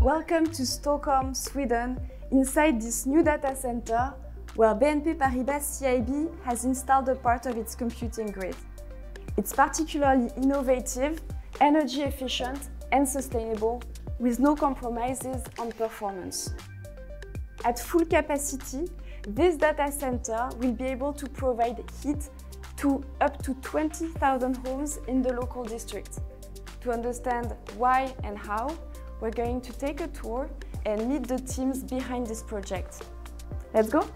Welcome to Stockholm, Sweden, inside this new data center where BNP Paribas CIB has installed a part of its computing grid. It's particularly innovative, energy efficient and sustainable with no compromises on performance. At full capacity, this data center will be able to provide heat to up to 20,000 homes in the local district. To understand why and how, we're going to take a tour and meet the teams behind this project. Let's go!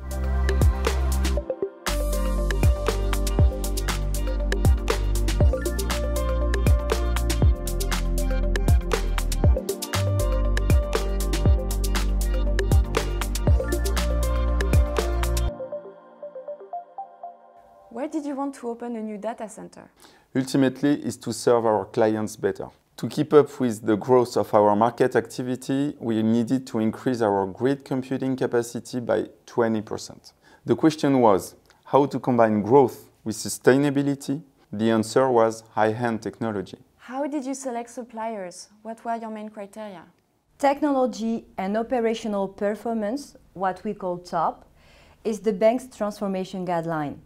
did you want to open a new data center? Ultimately, is to serve our clients better. To keep up with the growth of our market activity, we needed to increase our grid computing capacity by 20%. The question was how to combine growth with sustainability. The answer was high end technology. How did you select suppliers? What were your main criteria? Technology and operational performance, what we call TOP, is the bank's transformation guideline.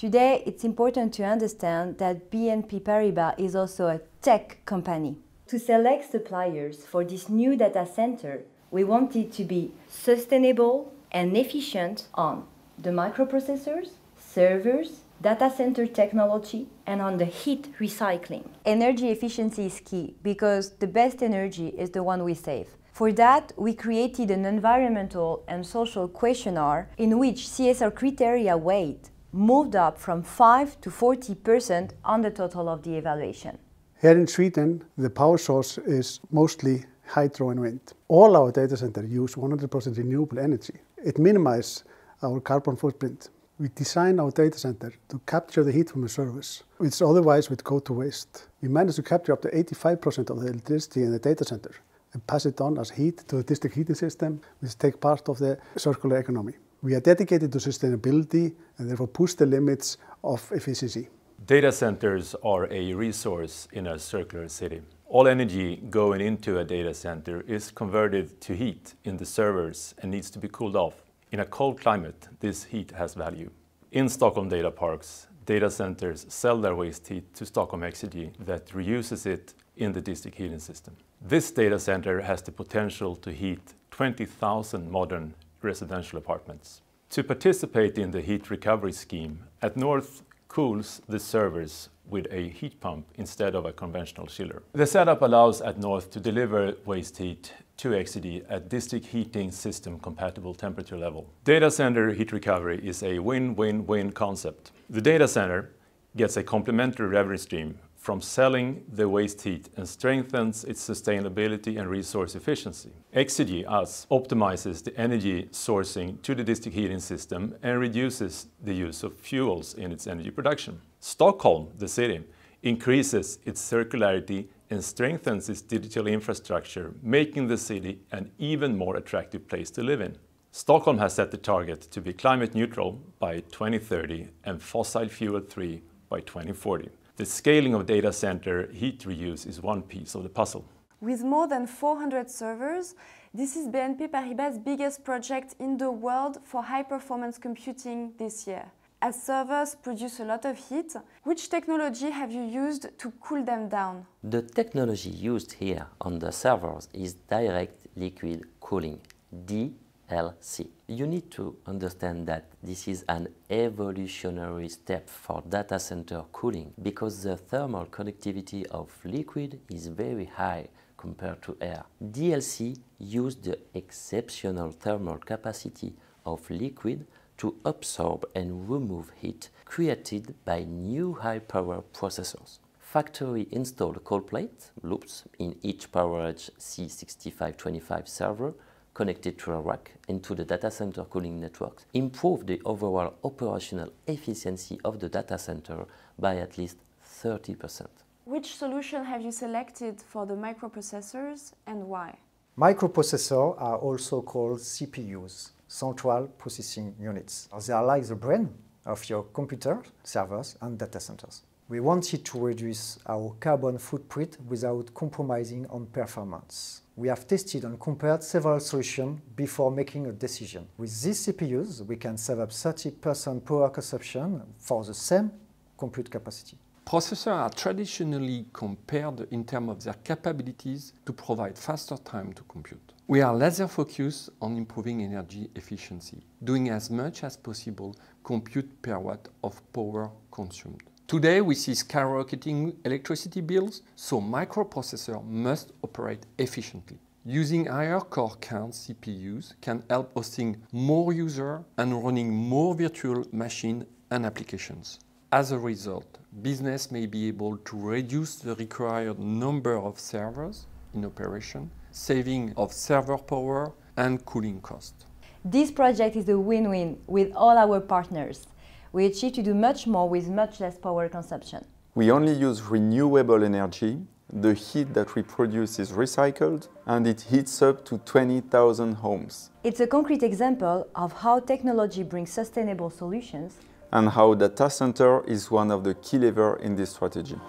Today, it's important to understand that BNP Paribas is also a tech company. To select suppliers for this new data center, we want it to be sustainable and efficient on the microprocessors, servers, data center technology, and on the heat recycling. Energy efficiency is key because the best energy is the one we save. For that, we created an environmental and social questionnaire in which CSR criteria weighed moved up from 5 to 40% on the total of the evaluation. Here in Sweden, the power source is mostly hydro and wind. All our data centers use 100% renewable energy. It minimizes our carbon footprint. We design our data center to capture the heat from the service, which otherwise would go to waste. We manage to capture up to 85% of the electricity in the data center and pass it on as heat to the district heating system, which takes part of the circular economy. We are dedicated to sustainability and therefore push the limits of efficiency. Data centers are a resource in a circular city. All energy going into a data center is converted to heat in the servers and needs to be cooled off. In a cold climate, this heat has value. In Stockholm data parks, data centers sell their waste heat to Stockholm Exergy that reuses it in the district heating system. This data center has the potential to heat 20,000 modern residential apartments. To participate in the heat recovery scheme, at North cools the servers with a heat pump instead of a conventional chiller. The setup allows at North to deliver waste heat to XCD at district heating system compatible temperature level. Data center heat recovery is a win-win-win concept. The data center gets a complementary revenue stream from selling the waste heat and strengthens its sustainability and resource efficiency. Exergy US optimizes the energy sourcing to the district heating system and reduces the use of fuels in its energy production. Stockholm, the city, increases its circularity and strengthens its digital infrastructure, making the city an even more attractive place to live in. Stockholm has set the target to be climate neutral by 2030 and fossil fuel free by 2040. The scaling of data center heat reuse is one piece of the puzzle. With more than 400 servers, this is BNP Paribas' biggest project in the world for high-performance computing this year. As servers produce a lot of heat, which technology have you used to cool them down? The technology used here on the servers is direct liquid cooling, DLC. LC. You need to understand that this is an evolutionary step for data center cooling because the thermal conductivity of liquid is very high compared to air. DLC used the exceptional thermal capacity of liquid to absorb and remove heat created by new high-power processors. Factory installed cold plate loops in each PowerEdge C6525 server connected to a rack into the data center cooling networks, improve the overall operational efficiency of the data center by at least 30%. Which solution have you selected for the microprocessors and why? Microprocessors are also called CPUs, Central Processing Units. They are like the brain of your computer, servers, and data centers. We wanted to reduce our carbon footprint without compromising on performance. We have tested and compared several solutions before making a decision. With these CPUs, we can save up 30% power consumption for the same compute capacity. Processors are traditionally compared in terms of their capabilities to provide faster time to compute. We are laser focused on improving energy efficiency, doing as much as possible compute per watt of power consumed. Today we see skyrocketing electricity bills, so microprocessors must operate efficiently. Using higher core count CPUs can help hosting more users and running more virtual machines and applications. As a result, business may be able to reduce the required number of servers in operation, saving of server power and cooling costs. This project is a win-win with all our partners we achieve to do much more with much less power consumption. We only use renewable energy. The heat that we produce is recycled and it heats up to 20,000 homes. It's a concrete example of how technology brings sustainable solutions and how data center is one of the key levers in this strategy.